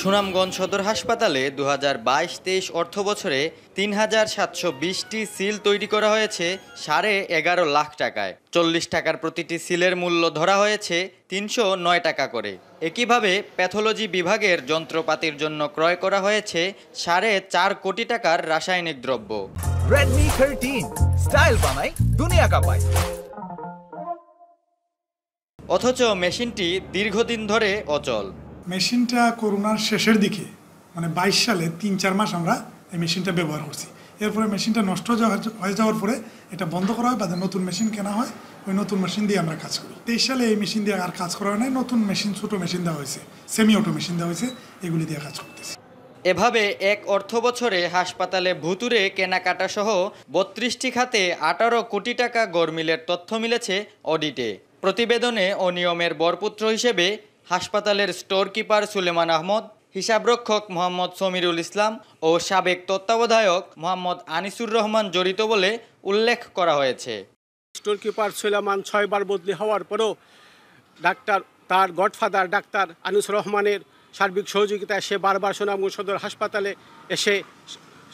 সুনামগঞ্জ সদর হাসপাতালে দু হাজার বাইশ তেইশ অর্থ বছরে তিন হাজার সাতশো বিশটি সিল তৈরি করা হয়েছে সাড়ে এগারো লাখ টাকায় চল্লিশ টাকার প্রতিটি সিলের মূল্য ধরা হয়েছে তিনশো নয় টাকা করে একইভাবে প্যাথোলজি বিভাগের যন্ত্রপাতির জন্য ক্রয় করা হয়েছে সাড়ে চার কোটি টাকার রাসায়নিক দ্রব্য রেডমি থার্টিন স্টাইল বানাই দুনিয়া কাপায় অথচ মেশিনটি দীর্ঘদিন ধরে অচল মেশিনটা করোনার শেষের দিকে মানে বাইশ সালে তিন চার মাস আমরা এই মেশিনটা ব্যবহার করছি এরপরে মেশিনটা নষ্ট হয়ে যাওয়ার পরে এটা বন্ধ করা হয় বা নতুন মেশিন কেনা হয় ওই নতুন মেশিন দিয়ে আমরা কাজ করি তেইশ সালে এই মেশিন দিয়ে আর কাজ করা হয় না নতুন মেশিন ছোটো মেশিন দেওয়া হয়েছে সেমি অটো মেশিন দেওয়া হয়েছে এগুলি দিয়ে কাজ করতেছি এভাবে এক অর্থ বছরে হাসপাতালে ভুতুরে কেনাকাটা সহ বত্রিশটি খাতে আঠারো কোটি টাকা গরমিলের তথ্য মিলেছে অডিটে প্রতিবেদনে অনিয়মের বরপুত্র হিসেবে হাসপাতালের স্টোর কিপার সুলেমান আহমদ হিসাবরক্ষক মোহাম্মদ সমিরুল ইসলাম ও সাবেক তত্ত্বাবধায়ক মোহাম্মদ আনিসুর রহমান জড়িত বলে উল্লেখ করা হয়েছে স্টোর কিপার সুলেমান ছয়বার বদলি হওয়ার পরও ডাক্তার তার গডফাদার ডাক্তার আনিসুর রহমানের সার্বিক সহযোগিতায় সে বারবার সুনামগঞ্জ সদর হাসপাতালে এসে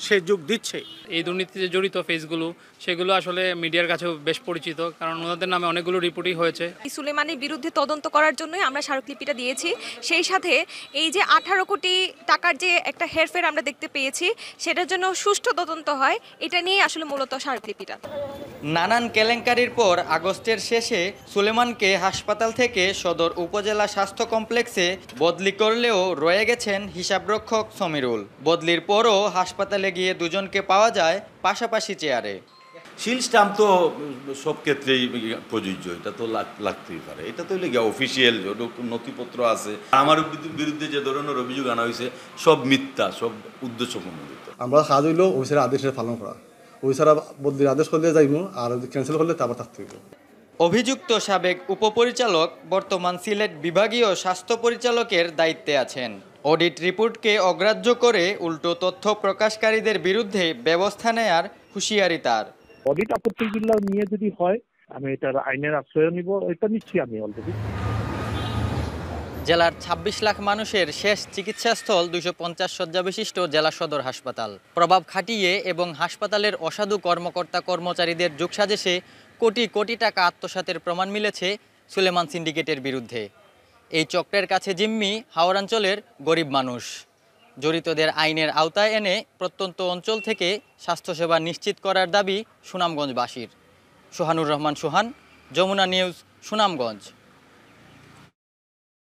সে যোগ দিচ্ছে এই দুর্নীতিতে জড়িত ফেসগুলো সেগুলো আসলে মিডিয়ার কাছেও বেশ পরিচিত কারণ ওনাদের নামে অনেকগুলো রিপোর্টই হয়েছে সুলেমানের বিরুদ্ধে তদন্ত করার জন্যই আমরা স্মারকলিপিটা দিয়েছি সেই সাথে এই যে আঠারো কোটি টাকার যে একটা হেরফের আমরা দেখতে পেয়েছি সেটার জন্য সুষ্ঠু তদন্ত হয় এটা নিয়েই আসলে মূলত স্মারকলিপিটা নানান কেলেঙ্কারির পর আগস্টের শেষে সুলেমানকে হাসপাতাল থেকে সদর উপজেলা স্বাস্থ্য কমপ্লেক্সে বদলি করলেও রয়ে গেছেন হিসাবরক্ষক সমিরুল বদলির পরও হাসপাতালে হোটেলে গিয়ে দুজনকে পাওয়া যায় পাশাপাশি চেয়ারে শিল স্টাম্প তো সব ক্ষেত্রেই প্রযোজ্য এটা তো লাগতেই পারে এটা তো লেগে অফিসিয়াল নথিপত্র আছে আমার বিরুদ্ধে যে ধরনের অভিযোগ আনা হয়েছে সব মিথ্যা সব উদ্দেশ্য প্রমোদিত আমরা কাজ হইল অফিসের আদেশের পালন করা অফিসার বদলির আদেশ করলে যাইব আর ক্যান্সেল করলে তারপর থাকতে হইব অভিযুক্ত সাবেক উপপরিচালক বর্তমান সিলেট বিভাগীয় স্বাস্থ্য পরিচালকের দায়িত্বে আছেন অডিট রিপোর্টকে অগ্রাহ্য করে উল্টো তথ্য প্রকাশকারীদের বিরুদ্ধে ব্যবস্থা নেয়ার হুঁশিয়ারি তার অডিট আপত্তিগুলো নিয়ে যদি হয় আমি এটার আইনের আশ্রয় নিব এটা নিচ্ছি আমি অলরেডি জেলার ২৬ লাখ মানুষের শেষ চিকিৎসাস্থল দুশো পঞ্চাশ শয্যা বিশিষ্ট জেলা সদর হাসপাতাল প্রভাব খাটিয়ে এবং হাসপাতালের অসাধু কর্মকর্তা কর্মচারীদের যোগসাজেশে কোটি কোটি টাকা আত্মসাতের প্রমাণ মিলেছে সুলেমান সিন্ডিকেটের বিরুদ্ধে এই চক্রের কাছে জিম্মি হাওড়াঞ্চলের গরিব মানুষ জড়িতদের আইনের আওতায় এনে প্রত্যন্ত অঞ্চল থেকে স্বাস্থ্যসেবা নিশ্চিত করার দাবি সুনামগঞ্জবাসীর সোহানুর রহমান সোহান যমুনা নিউজ সুনামগঞ্জ